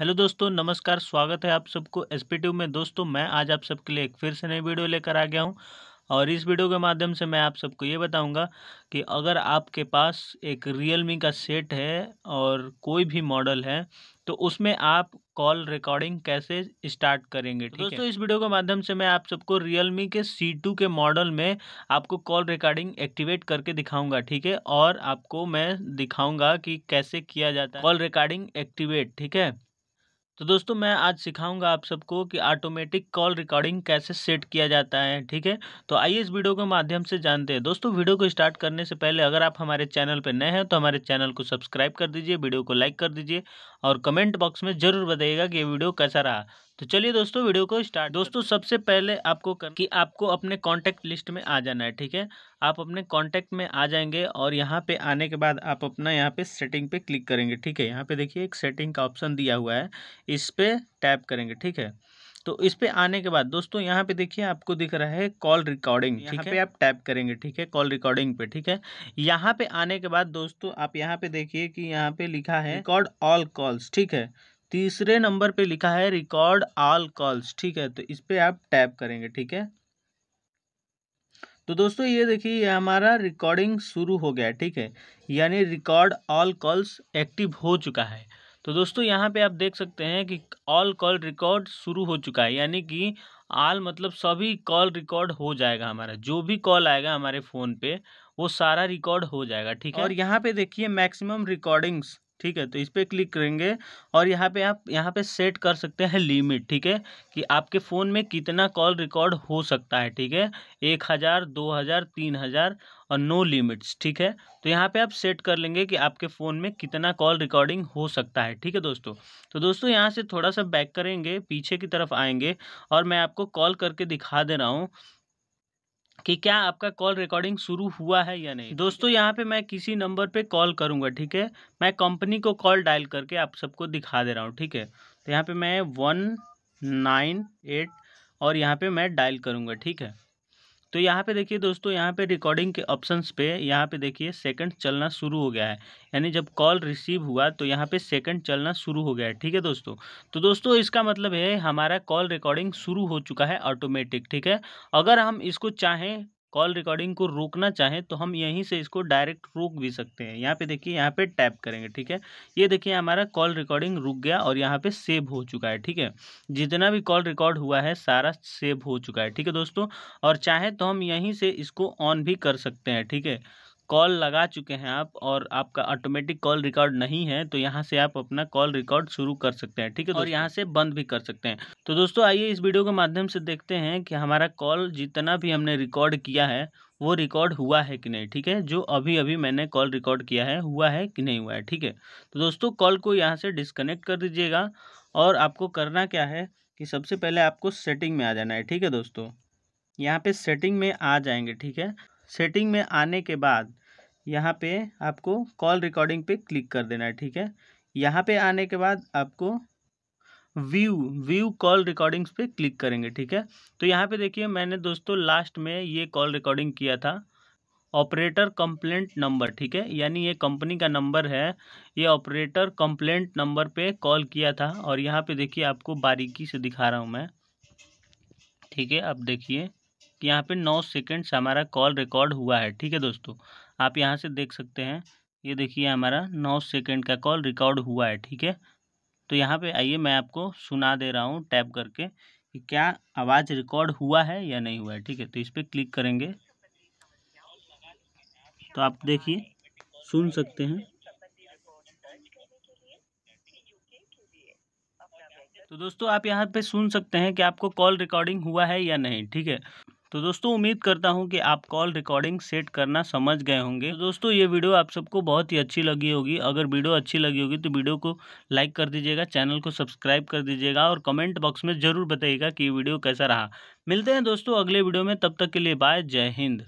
hello दोस्तों नमस्कार स्वागत है आप सबको एस में दोस्तों मैं आज आप सबके लिए एक फिर से नई वीडियो लेकर आ गया हूं और इस वीडियो के माध्यम से मैं आप सबको ये बताऊंगा कि अगर आपके पास एक मी का सेट है और कोई भी मॉडल है तो उसमें आप कॉल रिकॉर्डिंग कैसे स्टार्ट करेंगे तो ठीक दोस्तों इस वीडियो के माध्यम से मैं आप सबको मी के सी टू के मॉडल में आपको कॉल रिकॉर्डिंग एक्टिवेट करके दिखाऊंगा ठीक है और आपको मैं दिखाऊंगा कि कैसे किया जाता है कॉल रिकॉर्डिंग एक्टिवेट ठीक है तो दोस्तों मैं आज सिखाऊंगा आप सबको कि ऑटोमेटिक कॉल रिकॉर्डिंग कैसे सेट किया जाता है ठीक है तो आइए इस वीडियो के माध्यम से जानते हैं दोस्तों वीडियो को स्टार्ट करने से पहले अगर आप हमारे चैनल पर नए हैं तो हमारे चैनल को सब्सक्राइब कर दीजिए वीडियो को लाइक कर दीजिए और कमेंट बॉक्स में ज़रूर बताइएगा कि ये वीडियो कैसा रहा तो चलिए दोस्तों वीडियो को स्टार्ट दोस्तों सबसे पहले आपको कर कि आपको अपने कॉन्टैक्ट लिस्ट में आ जाना है ठीक है आप अपने कॉन्टैक्ट में आ जाएंगे और यहाँ पे आने के बाद आप अपना यहाँ पे सेटिंग पे क्लिक करेंगे ठीक है यहाँ पे देखिए एक सेटिंग का ऑप्शन दिया हुआ है इस पर टैप करेंगे ठीक है तो इस पे आने के बाद दोस्तों यहाँ पे देखिए आपको दिख रहा है कॉल रिकॉर्डिंग ठीक है आप टैप करेंगे ठीक है कॉल रिकॉर्डिंग पे ठीक है यहाँ पे आने के बाद दोस्तों आप यहाँ पे देखिए कि यहाँ पे लिखा है रिकॉर्ड ऑल कॉल्स ठीक है तीसरे नंबर पे लिखा है रिकॉर्ड ऑल कॉल्स ठीक है तो इस पर आप टैप करेंगे ठीक है तो दोस्तों ये देखिए ये हमारा रिकॉर्डिंग शुरू हो गया ठीक है यानी रिकॉर्ड ऑल कॉल्स एक्टिव हो चुका है तो दोस्तों यहाँ पे आप देख सकते हैं कि ऑल कॉल रिकॉर्ड शुरू हो चुका है यानी कि ऑल मतलब सभी कॉल रिकॉर्ड हो जाएगा हमारा जो भी कॉल आएगा हमारे फ़ोन पे वो सारा रिकॉर्ड हो जाएगा ठीक है और यहाँ पे देखिए मैक्सिमम रिकॉर्डिंग्स ठीक है तो इस पर क्लिक करेंगे और यहाँ पे आप यहाँ पे सेट कर सकते हैं लिमिट ठीक है कि आपके फ़ोन में कितना कॉल रिकॉर्ड हो सकता है ठीक है एक हज़ार दो हज़ार तीन हज़ार और नो लिमिट्स ठीक है तो यहाँ पे आप सेट कर लेंगे कि आपके फ़ोन में कितना कॉल रिकॉर्डिंग हो सकता है ठीक है दोस्तों तो दोस्तों यहाँ से थोड़ा सा बैक करेंगे पीछे की तरफ आएंगे और मैं आपको कॉल करके दिखा दे रहा हूँ कि क्या आपका कॉल रिकॉर्डिंग शुरू हुआ है या नहीं दोस्तों यहाँ पे मैं किसी नंबर पे कॉल करूँगा ठीक है मैं कंपनी को कॉल डायल करके आप सबको दिखा दे रहा हूँ ठीक है तो यहाँ पे मैं वन नाइन एट और यहाँ पे मैं डायल करूँगा ठीक है तो यहाँ पे देखिए दोस्तों यहाँ पे रिकॉर्डिंग के ऑप्शंस पे यहाँ पे देखिए सेकंड चलना शुरू हो गया है यानी जब कॉल रिसीव हुआ तो यहाँ पे सेकंड चलना शुरू हो गया है ठीक है दोस्तों तो दोस्तों इसका मतलब है हमारा कॉल रिकॉर्डिंग शुरू हो चुका है ऑटोमेटिक ठीक है अगर हम इसको चाहें कॉल रिकॉर्डिंग को रोकना चाहें तो हम यहीं से इसको डायरेक्ट रोक भी सकते हैं यहाँ पे देखिए यहाँ पे टैप करेंगे ठीक है ये देखिए हमारा कॉल रिकॉर्डिंग रुक गया और यहाँ पे सेव हो चुका है ठीक है जितना भी कॉल रिकॉर्ड हुआ है सारा सेव हो चुका है ठीक है दोस्तों और चाहें तो हम यहीं से इसको ऑन भी कर सकते हैं ठीक है कॉल लगा चुके हैं आप और आपका ऑटोमेटिक कॉल रिकॉर्ड नहीं है तो यहाँ से आप अपना कॉल रिकॉर्ड शुरू कर सकते हैं ठीक है और यहाँ से बंद भी कर सकते हैं तो दोस्तों आइए इस वीडियो के माध्यम से देखते हैं कि हमारा कॉल जितना भी हमने रिकॉर्ड किया है वो रिकॉर्ड हुआ है कि नहीं ठीक है जो अभी अभी मैंने कॉल रिकॉर्ड किया है हुआ है कि नहीं हुआ है ठीक है तो दोस्तों कॉल को यहाँ से डिसकनेक्ट कर दीजिएगा और आपको करना क्या है कि सबसे पहले आपको सेटिंग में आ जाना है ठीक है दोस्तों यहाँ पे सेटिंग में आ जाएंगे ठीक है सेटिंग में आने के बाद यहाँ पे आपको कॉल रिकॉर्डिंग पे क्लिक कर देना है ठीक है यहाँ पे आने के बाद आपको व्यू व्यू कॉल रिकॉर्डिंग्स पे क्लिक करेंगे ठीक है तो यहाँ पे देखिए मैंने दोस्तों लास्ट में ये कॉल रिकॉर्डिंग किया था ऑपरेटर कंप्लेंट नंबर ठीक है यानी ये कंपनी का नंबर है ये ऑपरेटर कंप्लेंट नंबर पे कॉल किया था और यहाँ पे देखिए आपको बारीकी से दिखा रहा हूँ मैं ठीक है अब देखिए कि यहाँ पे नौ से हमारा कॉल रिकॉर्ड हुआ है ठीक है दोस्तों आप यहाँ से देख सकते हैं ये देखिए हमारा नौ सेकेंड का कॉल रिकॉर्ड हुआ है ठीक है तो यहाँ पे आइए मैं आपको सुना दे रहा हूँ टैप करके कि क्या आवाज़ रिकॉर्ड हुआ है या नहीं हुआ है ठीक है तो इस पर क्लिक करेंगे तो आप देखिए सुन सकते हैं तो दोस्तों आप यहाँ पे सुन सकते हैं कि आपको कॉल रिकॉर्डिंग हुआ है या नहीं ठीक है तो दोस्तों उम्मीद करता हूँ कि आप कॉल रिकॉर्डिंग सेट करना समझ गए होंगे तो दोस्तों ये वीडियो आप सबको बहुत ही अच्छी लगी होगी अगर वीडियो अच्छी लगी होगी तो वीडियो को लाइक कर दीजिएगा चैनल को सब्सक्राइब कर दीजिएगा और कमेंट बॉक्स में ज़रूर बताइएगा कि ये वीडियो कैसा रहा मिलते हैं दोस्तों अगले वीडियो में तब तक के लिए बाय जय हिंद